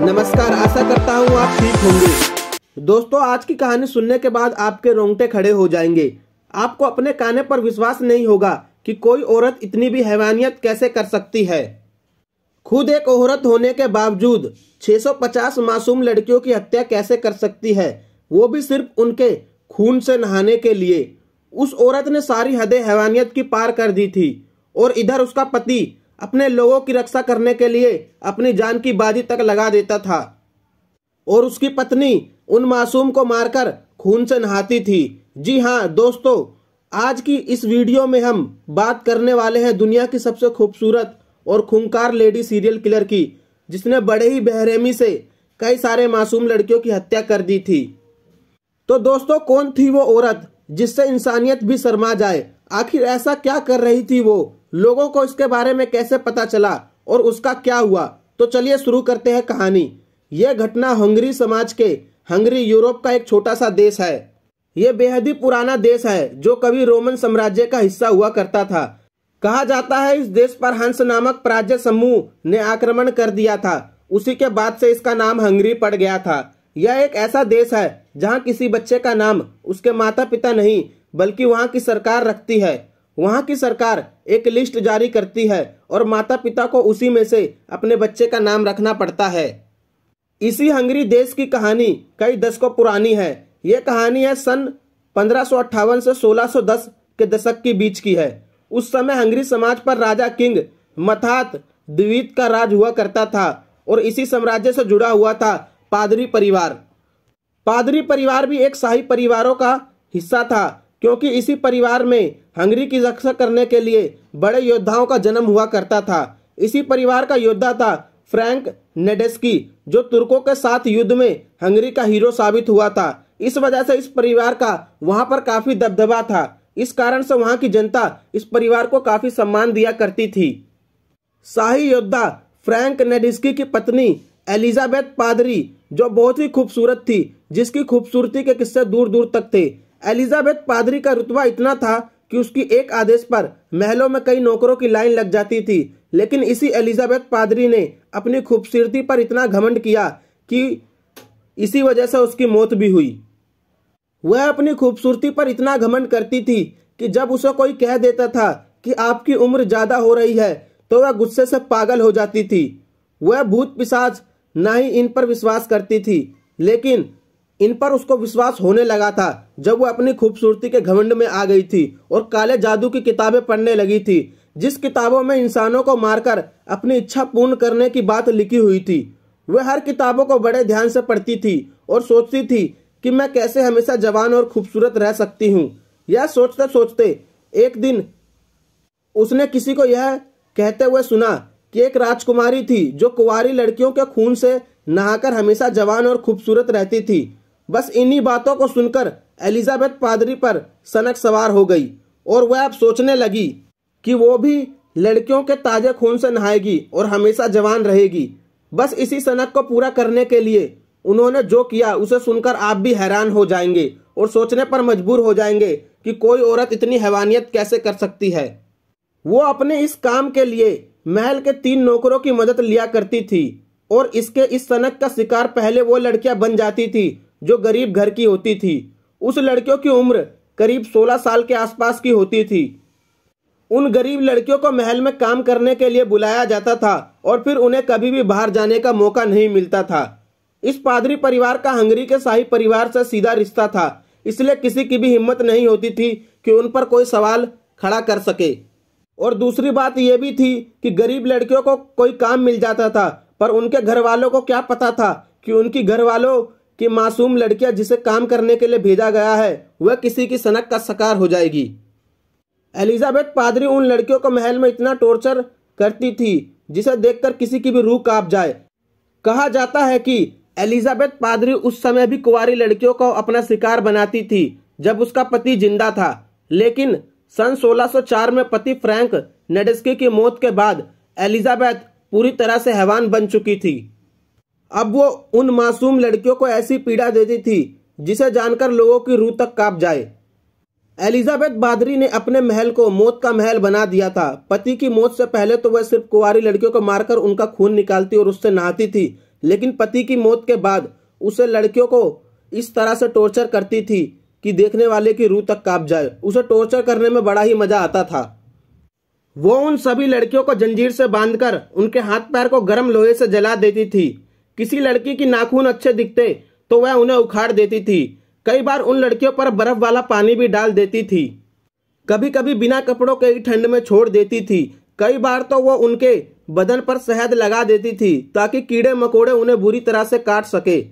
नमस्कार आशा करता हूँ आप ठीक होंगे दोस्तों आज की कहानी सुनने के बाद आपके रोंगटे खड़े हो जाएंगे आपको अपने कहने पर विश्वास नहीं होगा कि कोई औरत इतनी भी हैवानियत कैसे कर सकती है खुद एक औरत होने के बावजूद 650 मासूम लड़कियों की हत्या कैसे कर सकती है वो भी सिर्फ उनके खून से नहाने के लिए उस औरत ने सारी हदें हैवानियत की पार कर दी थी और इधर उसका पति अपने लोगों की रक्षा करने के लिए अपनी जान की बाजी तक लगा देता था और उसकी पत्नी उन मासूम को मारकर खून से नहाती थी जी हाँ दोस्तों आज की इस वीडियो में हम बात करने वाले हैं दुनिया की सबसे खूबसूरत और खूंखार लेडी सीरियल किलर की जिसने बड़े ही बहरेमी से कई सारे मासूम लड़कियों की हत्या कर दी थी तो दोस्तों कौन थी वो औरत जिससे इंसानियत भी शर्मा जाए आखिर ऐसा क्या कर रही थी वो लोगों को इसके बारे में कैसे पता चला और उसका क्या हुआ तो चलिए शुरू करते हैं कहानी यह घटना हंगरी समाज के हंगरी यूरोप का एक छोटा सा देश है यह बेहद ही पुराना देश है जो कभी रोमन साम्राज्य का हिस्सा हुआ करता था कहा जाता है इस देश पर हंस नामक प्राज्य समूह ने आक्रमण कर दिया था उसी के बाद से इसका नाम हंगरी पड़ गया था यह एक ऐसा देश है जहाँ किसी बच्चे का नाम उसके माता पिता नहीं बल्कि वहाँ की सरकार रखती है वहाँ की सरकार एक लिस्ट जारी करती है और माता पिता को उसी में से अपने बच्चे का नाम रखना पड़ता है इसी हंगरी देश की कहानी कई दशकों पुरानी है ये कहानी है सन पंद्रह से 1610 के दशक के बीच की है उस समय हंगरी समाज पर राजा किंग मथात द्वीप का राज हुआ करता था और इसी साम्राज्य से जुड़ा हुआ था पादरी परिवार पादरी परिवार भी एक शाही परिवारों का हिस्सा था क्योंकि इसी परिवार में हंगरी की रक्षा करने के लिए बड़े योद्धाओं का जन्म हुआ करता था इसी परिवार का योद्धा था फ्रैंक नेडेस्की जो तुर्कों के साथ युद्ध में हंगरी का हीरो साबित हुआ था इस वजह से इस परिवार का वहां पर काफी दबदबा था इस कारण से वहां की जनता इस परिवार को काफी सम्मान दिया करती थी शाही योद्धा फ्रैंक नेडिस्की की पत्नी एलिजाबेथ पादरी जो बहुत ही खूबसूरत थी जिसकी खूबसूरती के किस्से दूर दूर तक थे एलिजाबेथ पादरी का रुतबा इतना था कि उसकी एक आदेश पर महलों में कई नौकरों की लाइन लग जाती थी लेकिन इसी एलिजाबेथ पादरी ने अपनी खूबसूरती पर इतना घमंड किया कि इसी वजह से उसकी मौत भी हुई वह अपनी खूबसूरती पर इतना घमंड करती थी कि जब उसे कोई कह देता था कि आपकी उम्र ज़्यादा हो रही है तो वह गुस्से से पागल हो जाती थी वह भूत पिशाच ना ही इन पर विश्वास करती थी लेकिन इन पर उसको विश्वास होने लगा था जब वह अपनी खूबसूरती के घमंड में आ गई थी और काले जादू की किताबें पढ़ने लगी थी जिस किताबों में इंसानों को मारकर अपनी इच्छा पूर्ण करने की बात लिखी हुई थी वह हर किताबों को बड़े ध्यान से पढ़ती थी और सोचती थी कि मैं कैसे हमेशा जवान और खूबसूरत रह सकती हूँ यह सोचते सोचते एक दिन उसने किसी को यह कहते हुए सुना कि एक राजकुमारी थी जो कुंवारी लड़कियों के खून से नहाकर हमेशा जवान और खूबसूरत रहती थी बस इन्हीं बातों को सुनकर एलिजाबेथ पादरी पर सनक सवार हो गई और वह अब सोचने लगी कि वो भी लड़कियों के ताजे खून से नहाएगी और हमेशा जवान रहेगी बस इसी सनक को पूरा करने के लिए उन्होंने जो किया उसे सुनकर आप भी हैरान हो जाएंगे और सोचने पर मजबूर हो जाएंगे कि कोई औरत इतनी हैवानियत कैसे कर सकती है वो अपने इस काम के लिए महल के तीन नौकरों की मदद लिया करती थी और इसके इस सनक का शिकार पहले वो लड़कियां बन जाती थी जो गरीब घर की होती थी उस लड़कियों की उम्र करीब 16 साल के आसपास की होती थी उन गरीब लड़कियों को महल में काम करने के लिए बुलाया जाता था और फिर उन्हें कभी भी बाहर जाने का मौका नहीं मिलता था इस पादरी परिवार का हंगरी के शाही परिवार से सीधा रिश्ता था इसलिए किसी की भी हिम्मत नहीं होती थी कि उन पर कोई सवाल खड़ा कर सके और दूसरी बात यह भी थी कि गरीब लड़कियों को कोई काम मिल जाता था पर उनके घर वालों को क्या पता था कि उनकी घर वालों कि मासूम लड़कियां जिसे काम करने के लिए भेजा गया है वह किसी की सनक का सकार हो जाएगी एलिजाबेथ पादरी उन लड़कियों को महल में इतना टॉर्चर करती थी जिसे देखकर किसी की भी रूह कांप जाए कहा जाता है कि एलिजाबेथ पादरी उस समय भी कुंवारी लड़कियों को अपना शिकार बनाती थी जब उसका पति जिंदा था लेकिन सन 1604 में पति फ्रैंक नेडेस्की की मौत के बाद एलिजाबेथ पूरी तरह से हैवान बन चुकी थी अब वो उन मासूम लड़कियों को ऐसी पीड़ा देती थी जिसे जानकर लोगों की रूह तक कांप जाए एलिजाबेथ बादरी ने अपने महल को मौत का महल बना दिया था पति की मौत से पहले तो वह सिर्फ कुंवारी लड़कियों को मारकर उनका खून निकालती और उससे नहाती थी लेकिन पति की मौत के बाद उसे लड़कियों को इस तरह से टॉर्चर करती थी कि देखने वाले की रूह तक कांप जाए उसे टॉर्चर करने में बड़ा ही मजा आता था वो उन सभी लड़कियों को जंजीर से बांधकर उनके हाथ पैर को गर्म लोहे से जला देती थी किसी लड़की की नाखून अच्छे दिखते तो वह उन्हें उखाड़ देती थी कई बार उन लड़कियों पर बर्फ वाला पानी भी डाल देती थी कभी कभी बिना कपड़ों के ही ठंड में छोड़ देती थी कई बार तो वह उनके बदन पर शहद लगा देती थी ताकि कीड़े मकोड़े उन्हें बुरी तरह से काट सके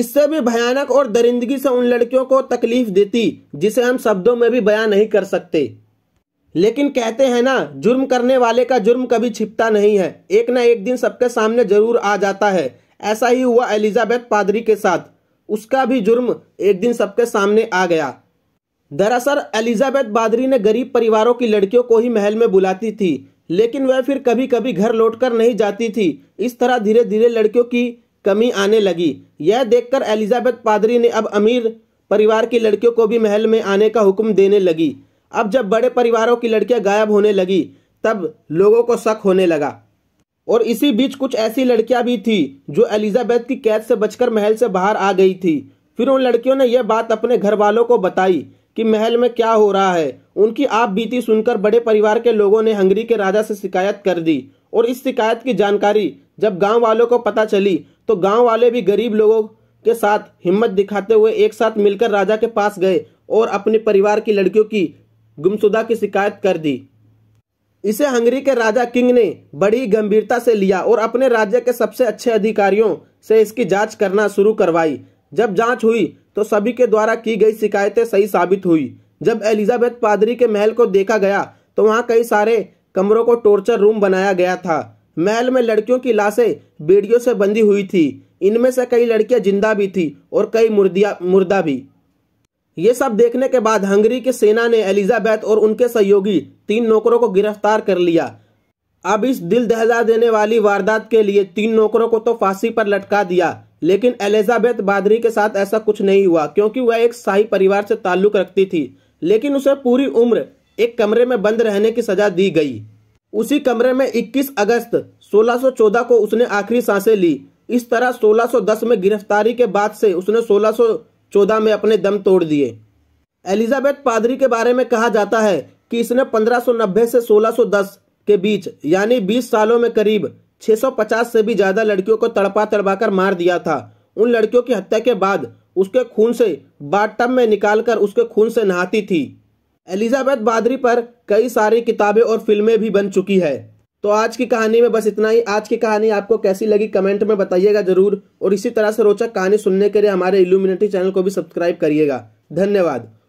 इससे भी भयानक और दरिंदगी से उन लड़कियों को तकलीफ देती जिसे हम शब्दों में भी बयां नहीं कर सकते लेकिन कहते हैं ना जुर्म करने वाले का जुर्म कभी छिपता नहीं है एक ना एक दिन सबके सामने जरूर आ जाता है ऐसा ही हुआ एलिजाबेथ पादरी के साथ उसका भी जुर्म एक दिन सबके सामने आ गया दरअसल एलिजाबेथ पादरी ने गरीब परिवारों की लड़कियों को ही महल में बुलाती थी लेकिन वह फिर कभी कभी घर लौटकर नहीं जाती थी इस तरह धीरे धीरे लड़कियों की कमी आने लगी यह देखकर एलिजाबेथ पादरी ने अब अमीर परिवार की लड़कियों को भी महल में आने का हुक्म देने लगी अब जब बड़े परिवारों की लड़कियां गायब होने लगी तब लोगों को शक होने लगा और इसी बीच कुछ ऐसी लड़कियां भी थी जो एलिजाबेथ की कैद से बचकर महल से बाहर आ गई थी फिर उन लड़कियों ने यह बात अपने घर वालों को बताई कि महल में क्या हो रहा है उनकी आप बीती सुनकर बड़े परिवार के लोगों ने हंगरी के राजा से शिकायत कर दी और इस शिकायत की जानकारी जब गांव वालों को पता चली तो गांव वाले भी गरीब लोगों के साथ हिम्मत दिखाते हुए एक साथ मिलकर राजा के पास गए और अपने परिवार की लड़कियों की गुमशुदा की शिकायत कर दी इसे हंगरी के राजा किंग ने बड़ी गंभीरता से लिया और अपने राज्य के सबसे अच्छे अधिकारियों से इसकी जांच करना शुरू करवाई जब जांच हुई तो सभी के द्वारा की गई शिकायतें सही साबित हुई जब एलिजाबेथ पादरी के महल को देखा गया तो वहाँ कई सारे कमरों को टोर्चर रूम बनाया गया था महल में लड़कियों की लाशें बेड़ियों से बंधी हुई थी इनमें से कई लड़कियां जिंदा भी थी और कई मुर्दिया मुर्दा भी ये सब देखने के बाद हंगरी की सेना ने एलिजाबेथ और उनके सहयोगी तीन नौकरों को गिरफ्तार कर लिया अब इस दिल दहला देने वाली वारदात के लिए तीन नौकरों को तो फांसी पर लटका दिया लेकिन एलिजाबेथ बादरी के साथ ऐसा कुछ नहीं हुआ क्योंकि वह एक शाही परिवार से ताल्लुक रखती थी लेकिन उसे पूरी उम्र एक कमरे में बंद रहने की सजा दी गई उसी कमरे में 21 अगस्त 1614 को उसने आखिरी सांसें ली इस तरह 1610 में गिरफ्तारी के बाद से उसने 1600 चौदह में अपने दम तोड़ दिए एलिजाबेथ पादरी के बारे में कहा जाता है कि इसने 1590 से 1610 के बीच यानी 20 सालों में करीब 650 से भी ज़्यादा लड़कियों को तड़पा तड़पा कर मार दिया था उन लड़कियों की हत्या के बाद उसके खून से बाटम में निकालकर उसके खून से नहाती थी एलिजाबेथ बादरी पर कई सारी किताबें और फिल्में भी बन चुकी है तो आज की कहानी में बस इतना ही आज की कहानी आपको कैसी लगी कमेंट में बताइएगा जरूर और इसी तरह से रोचक कहानी सुनने के लिए हमारे इल्यूमिनेटी चैनल को भी सब्सक्राइब करिएगा धन्यवाद